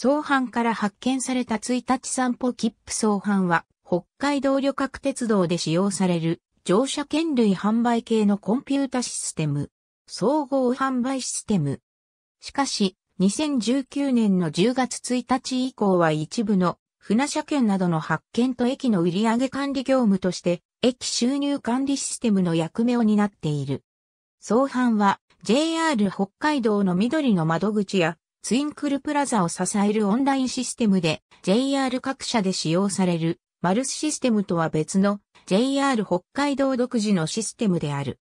総販から発見された1日散歩切符総販は、北海道旅客鉄道で使用される乗車券類販売系のコンピュータシステム、総合販売システム。しかし、2019年の10月1日以降は一部の船車券などの発見と駅の売上管理業務として、駅収入管理システムの役目を担っている。総販は JR 北海道の緑の窓口やツインクルプラザを支えるオンラインシステムで JR 各社で使用されるマルスシステムとは別の JR 北海道独自のシステムである。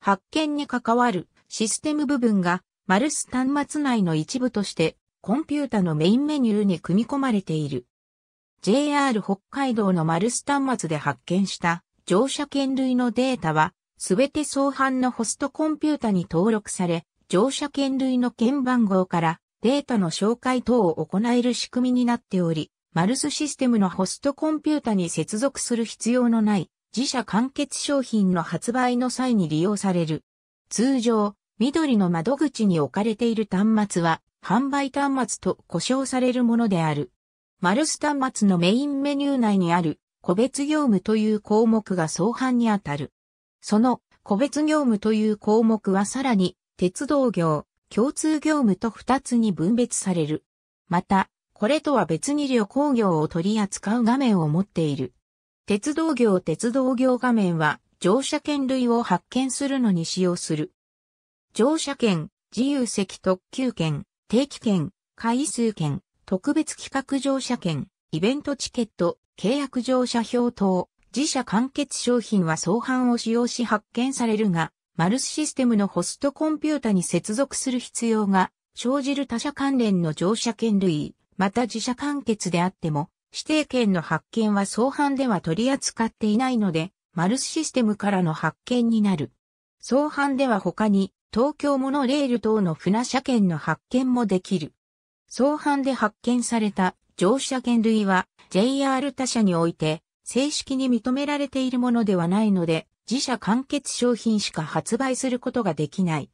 発見に関わるシステム部分がマルス端末内の一部としてコンピュータのメインメニューに組み込まれている。JR 北海道のマルス端末で発見した乗車券類のデータはすべて相反のホストコンピュータに登録され乗車券類の券番号からデータの紹介等を行える仕組みになっており、マルスシステムのホストコンピュータに接続する必要のない自社完結商品の発売の際に利用される。通常、緑の窓口に置かれている端末は、販売端末と呼称されるものである。マルス端末のメインメニュー内にある個別業務という項目が相反にあたる。その個別業務という項目はさらに鉄道業、共通業務と2つに分別される。また、これとは別に旅行業を取り扱う画面を持っている。鉄道業鉄道業画面は乗車券類を発券するのに使用する。乗車券、自由席特急券、定期券、回数券、特別企画乗車券、イベントチケット、契約乗車票等、自社完結商品は相反を使用し発券されるが、マルスシステムのホストコンピュータに接続する必要が生じる他社関連の乗車券類、また自社完結であっても、指定券の発券は相反では取り扱っていないので、マルスシステムからの発券になる。相反では他に、東京モノレール等の船車券の発券もできる。相反で発見された乗車券類は JR 他社において正式に認められているものではないので自社完結商品しか発売することができない。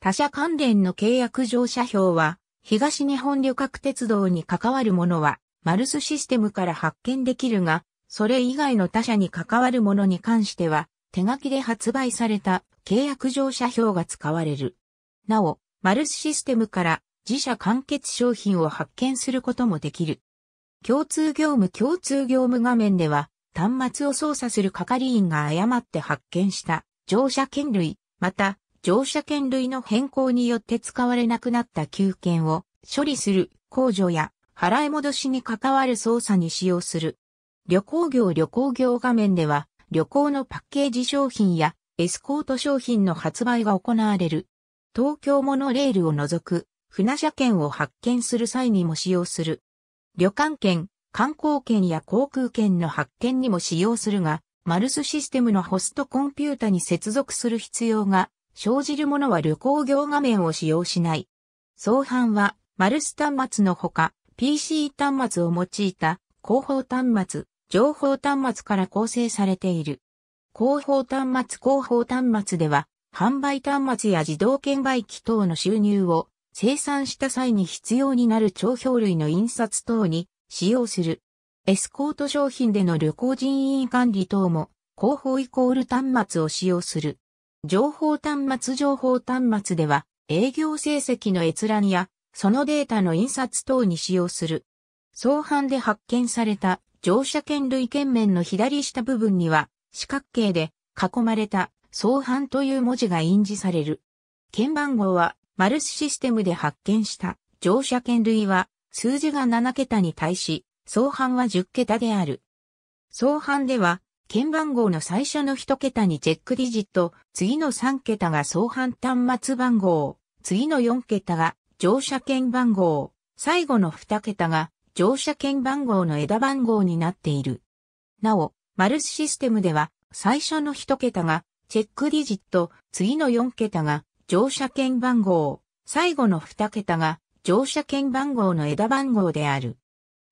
他社関連の契約乗車票は、東日本旅客鉄道に関わるものは、マルスシステムから発見できるが、それ以外の他社に関わるものに関しては、手書きで発売された契約乗車票が使われる。なお、マルスシステムから自社完結商品を発見することもできる。共通業務共通業務画面では、端末を操作する係員が誤って発見した乗車券類、また乗車券類の変更によって使われなくなった給券を処理する控除や払い戻しに関わる操作に使用する。旅行業旅行業画面では旅行のパッケージ商品やエスコート商品の発売が行われる。東京モノレールを除く船車券を発券する際にも使用する。旅館券、観光券や航空券の発券にも使用するが、マルスシステムのホストコンピュータに接続する必要が生じるものは旅行業画面を使用しない。相反は、マルス端末のほか、PC 端末を用いた広報端末、情報端末から構成されている。広報端末広報端末では、販売端末や自動券売機等の収入を生産した際に必要になる帳票類の印刷等に使用する。エスコート商品での旅行人員管理等も、広報イコール端末を使用する。情報端末情報端末では、営業成績の閲覧や、そのデータの印刷等に使用する。相反で発見された乗車券類券面の左下部分には、四角形で囲まれた相反という文字が印字される。券番号は、マルスシステムで発見した乗車券類は、数字が7桁に対し、相反は10桁である。相反では、鍵番号の最初の1桁にチェックディジット、次の3桁が相反端末番号、次の4桁が乗車券番号、最後の2桁が乗車券番号の枝番号になっている。なお、マルスシステムでは、最初の1桁がチェックディジット、次の4桁が乗車券番号、最後の2桁が乗車券番号の枝番号である。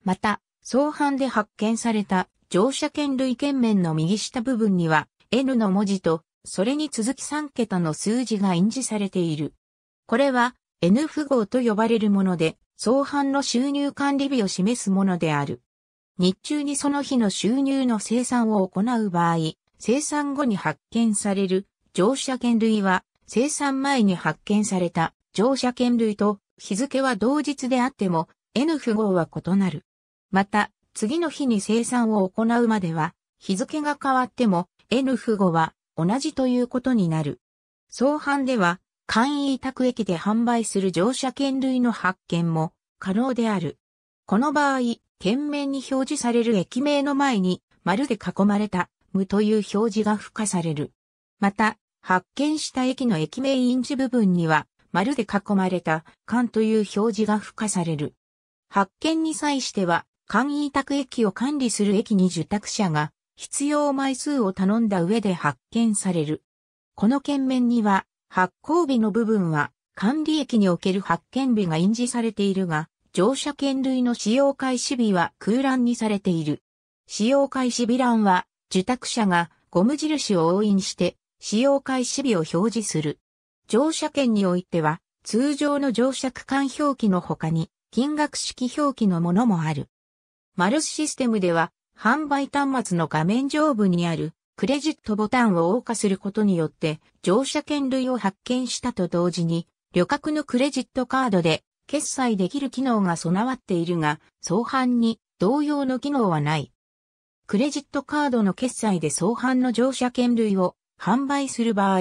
また、相反で発見された乗車券類券面の右下部分には N の文字と、それに続き3桁の数字が印字されている。これは N 符号と呼ばれるもので、相反の収入管理日を示すものである。日中にその日の収入の生産を行う場合、生産後に発見される乗車券類は、生産前に発見された乗車券類と日付は同日であっても N 符号は異なる。また、次の日に生産を行うまでは、日付が変わっても N 符号は同じということになる。相反では、簡易委託駅で販売する乗車券類の発券も可能である。この場合、券面に表示される駅名の前に、丸で囲まれた、無という表示が付加される。また、発見した駅の駅名印字部分には、丸で囲まれた缶という表示が付加される。発見に際しては、簡易託駅を管理する駅に受託者が必要枚数を頼んだ上で発見される。この件面には発行日の部分は管理駅における発見日が印字されているが、乗車券類の使用開始日は空欄にされている。使用開始日欄は受託者がゴム印を押印して使用開始日を表示する。乗車券においては、通常の乗車区間表記の他に、金額式表記のものもある。マルスシステムでは、販売端末の画面上部にあるクレジットボタンを謳歌することによって乗車券類を発見したと同時に旅客のクレジットカードで決済できる機能が備わっているが、相反に同様の機能はない。クレジットカードの決済で相反の乗車券類を販売する場合、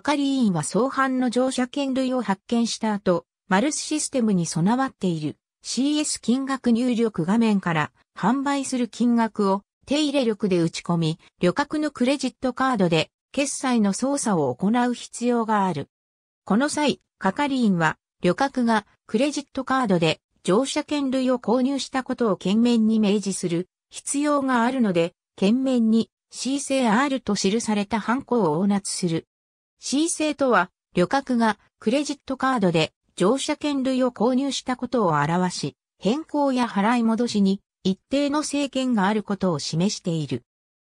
係員は相反の乗車券類を発見した後、マルスシステムに備わっている CS 金額入力画面から販売する金額を手入れ力で打ち込み、旅客のクレジットカードで決済の操作を行う必要がある。この際、係員は旅客がクレジットカードで乗車券類を購入したことを懸命に明示する必要があるので、懸命に CCR と記されたハンコを押納する。C 制とは、旅客がクレジットカードで乗車券類を購入したことを表し、変更や払い戻しに一定の制限があることを示している。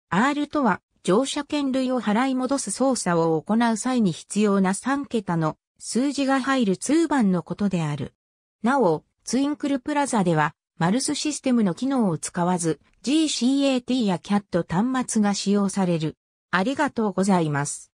R とは、乗車券類を払い戻す操作を行う際に必要な3桁の数字が入る通番のことである。なお、ツインクルプラザでは、マルスシステムの機能を使わず、GCAT や CAT 端末が使用される。ありがとうございます。